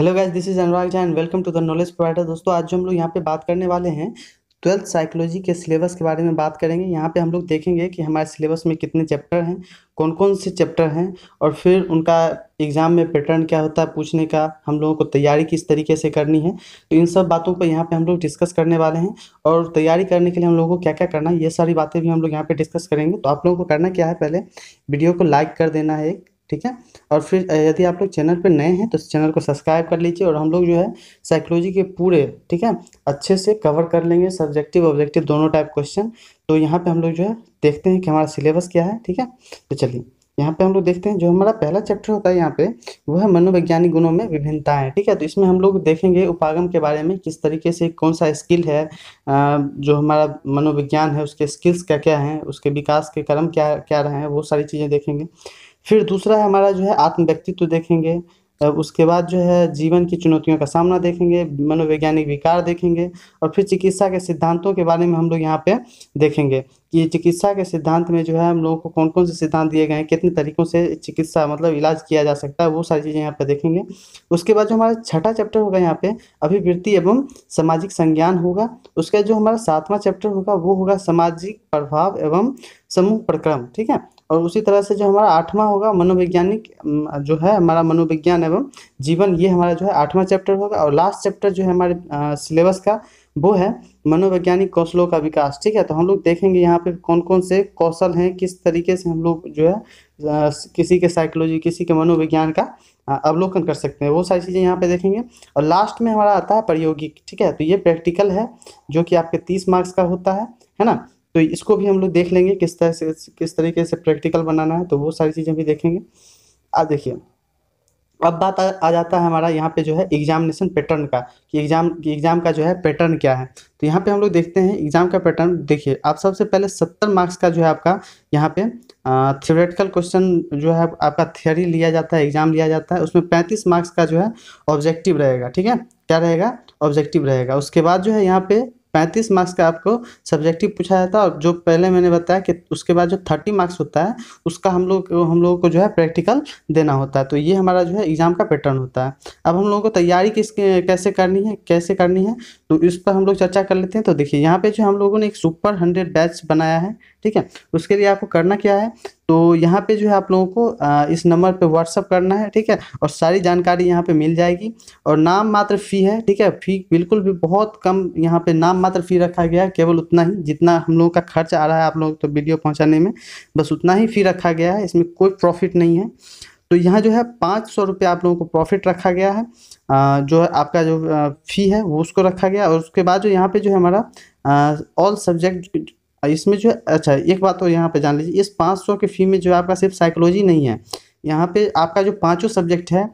hello guys this is Anurag Jain welcome to the knowledge provider दोस्तों आज जो हम लोग यहाँ पे बात करने वाले हैं ट्वेल्थ साइकोलॉजी के सिलेबस के बारे में बात करेंगे यहाँ पे हम लोग देखेंगे कि हमारे सिलेबस में कितने चैप्टर हैं कौन कौन से चैप्टर हैं और फिर उनका एग्ज़ाम में पैटर्न क्या होता है पूछने का हम लोगों को तैयारी किस तरीके से करनी है तो इन सब बातों पर यहाँ पे हम लोग डिस्कस करने वाले हैं और तैयारी करने के लिए हम लोगों को क्या क्या करना है ये सारी बातें भी हम लोग यहाँ पर डिस्कस करेंगे तो आप लोगों को करना क्या है पहले वीडियो को लाइक कर देना है एक ठीक है और फिर यदि आप लोग चैनल पर नए हैं तो चैनल को सब्सक्राइब कर लीजिए और हम लोग जो है साइकोलॉजी के पूरे ठीक है अच्छे से कवर कर लेंगे सब्जेक्टिव ऑब्जेक्टिव दोनों टाइप क्वेश्चन तो यहाँ पे हम लोग जो है देखते हैं कि हमारा सिलेबस क्या है ठीक है तो चलिए यहाँ पे हम लोग देखते हैं जो हमारा पहला चैप्टर होता है यहाँ पे वो है मनोवैज्ञानिक गुणों में विभिन्नताएं ठीक है तो इसमें हम लोग देखेंगे उपागम के बारे में किस तरीके से कौन सा स्किल है जो हमारा मनोविज्ञान है उसके स्किल्स क्या क्या हैं उसके विकास के क्रम क्या क्या रहे हैं वो सारी चीज़ें देखेंगे फिर दूसरा है हमारा जो है आत्म व्यक्तित्व देखेंगे उसके बाद जो है जीवन की चुनौतियों का सामना देखेंगे मनोवैज्ञानिक विकार देखेंगे और फिर चिकित्सा के सिद्धांतों के बारे में हम लोग यहाँ पे देखेंगे कि चिकित्सा के सिद्धांत में जो है हम लोगों को कौन कौन से सिद्धांत दिए गए हैं कितने तरीकों से चिकित्सा मतलब इलाज किया जा सकता है वो सारी चीज़ें यहाँ पर देखेंगे उसके बाद जो हमारा छठा चैप्टर होगा यहाँ पे अभिवृत्ति एवं सामाजिक संज्ञान होगा उसका जो हमारा सातवां चैप्टर होगा वो होगा सामाजिक प्रभाव एवं समूह प्रक्रम ठीक है और उसी तरह से जो हमारा आठवां होगा मनोवैज्ञानिक जो है हमारा मनोविज्ञान एवं जीवन ये हमारा जो है आठवां चैप्टर होगा और लास्ट चैप्टर जो है हमारे सिलेबस का वो है मनोवैज्ञानिक कौशलों का विकास ठीक है तो हम लोग देखेंगे यहाँ पे कौन कौन से कौशल हैं किस तरीके से हम लोग जो है किसी के साइकोलॉजी किसी के मनोविज्ञान का अवलोकन कर सकते हैं वो सारी चीज़ें यहाँ पे देखेंगे और लास्ट में हमारा आता है प्रयोगिक ठीक है तो ये प्रैक्टिकल है जो कि आपके तीस मार्क्स का होता है है ना तो इसको भी हम लोग देख लेंगे किस तरह से किस तरीके से प्रैक्टिकल बनाना है तो वो सारी चीज़ें भी देखेंगे आज देखिए अब बात आ, आ जाता है हमारा यहाँ पे जो है एग्जामिनेशन पैटर्न का कि एग्जाम एग्जाम का जो है पैटर्न क्या है तो यहाँ पे हम लोग देखते हैं एग्जाम का पैटर्न देखिए आप सबसे पहले सत्तर मार्क्स का जो है आपका यहाँ पे थियोरेटिकल क्वेश्चन जो है आपका थियरी लिया जाता है एग्जाम लिया जाता है उसमें पैंतीस मार्क्स का जो है ऑब्जेक्टिव रहेगा ठीक है क्या रहेगा ऑब्जेक्टिव रहेगा उसके बाद जो है यहाँ पे पैंतीस मार्क्स का आपको सब्जेक्टिव पूछा जाता है और जो पहले मैंने बताया कि उसके बाद जो थर्टी मार्क्स होता है उसका हम लोग हम लोगों को जो है प्रैक्टिकल देना होता है तो ये हमारा जो है एग्ज़ाम का पैटर्न होता है अब हम लोगों को तैयारी किस कैसे करनी है कैसे करनी है तो इस पर हम लोग चर्चा कर लेते हैं तो देखिए यहाँ पे जो हम लोगों ने एक सुपर हंड्रेड बैच बनाया है ठीक है उसके लिए आपको करना क्या है तो यहाँ पे जो है आप लोगों को इस नंबर पे व्हाट्सअप करना है ठीक है और सारी जानकारी यहाँ पे मिल जाएगी और नाम मात्र फ़ी है ठीक है फ़ी बिल्कुल भी बहुत कम यहाँ पे नाम मात्र फ़ी रखा गया है केवल उतना ही जितना हम लोगों का खर्च आ रहा है आप लोगों को तो वीडियो पहुँचाने में बस उतना ही फ़ी रखा गया है इसमें कोई प्रॉफिट नहीं है तो यहाँ जो है पाँच सौ रुपये आप लोगों को प्रॉफिट रखा गया है जो है आपका जो फ़ी है वो उसको रखा गया और उसके बाद जो यहाँ पे जो है हमारा ऑल सब्जेक्ट इसमें जो है अच्छा एक बात तो यहाँ पे जान लीजिए इस 500 के फी में जो है आपका सिर्फ साइकोलॉजी नहीं है यहाँ पे आपका जो पांचों सब्जेक्ट है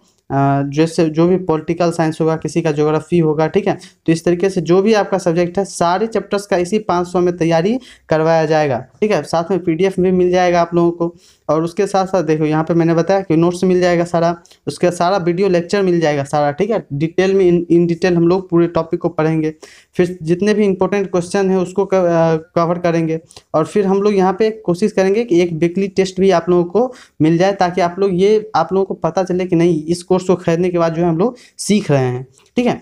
जैसे जो भी पॉलिटिकल साइंस होगा किसी का ज्योग्राफी होगा ठीक है तो इस तरीके से जो भी आपका सब्जेक्ट है सारे चैप्टर्स का इसी 500 में तैयारी करवाया जाएगा ठीक है साथ में पीडीएफ भी मिल जाएगा आप लोगों को और उसके साथ साथ देखो यहाँ पे मैंने बताया कि नोट्स मिल जाएगा सारा उसके सारा वीडियो लेक्चर मिल जाएगा सारा ठीक है डिटेल में इन इन डिटेल हम लोग पूरे टॉपिक को पढ़ेंगे फिर जितने भी इंपॉर्टेंट क्वेश्चन है उसको कवर करेंगे और फिर हम लोग यहाँ पे कोशिश करेंगे कि एक वीकली टेस्ट भी आप लोगों को मिल जाए ताकि आप लोग ये आप लोगों को पता चले कि नहीं इस कोर्स को खरीदने के बाद जो है हम लोग सीख रहे हैं ठीक है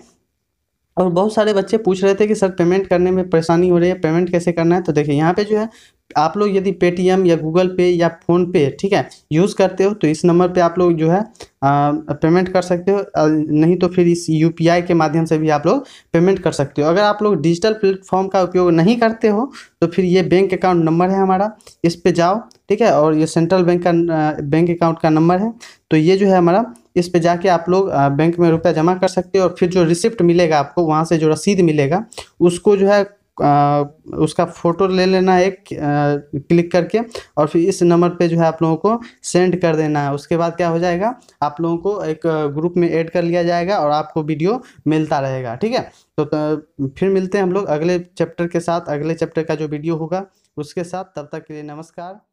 और बहुत सारे बच्चे पूछ रहे थे कि सर पेमेंट करने में परेशानी हो रही है पेमेंट कैसे करना है तो देखिए यहाँ पे जो है आप लोग यदि पेटीएम या गूगल पे या फ़ोनपे ठीक है यूज़ करते हो तो इस नंबर पे आप लोग जो है आ, पेमेंट कर सकते हो नहीं तो फिर इस यू के माध्यम से भी आप लोग पेमेंट कर सकते हो अगर आप लोग डिजिटल प्लेटफॉर्म का उपयोग नहीं करते हो तो फिर ये बैंक अकाउंट नंबर है हमारा इस पर जाओ ठीक है और ये सेंट्रल बैंक का बैंक अकाउंट का नंबर है तो ये जो है हमारा इस पे जाके आप लोग बैंक में रुपया जमा कर सकते हो और फिर जो रिसिप्ट मिलेगा आपको वहाँ से जो रसीद मिलेगा उसको जो है उसका फ़ोटो ले लेना है क्लिक करके और फिर इस नंबर पे जो है आप लोगों को सेंड कर देना है उसके बाद क्या हो जाएगा आप लोगों को एक ग्रुप में ऐड कर लिया जाएगा और आपको वीडियो मिलता रहेगा ठीक है तो, तो फिर मिलते हैं हम लोग अगले चैप्टर के साथ अगले चैप्टर का जो वीडियो होगा उसके साथ तब तक के लिए नमस्कार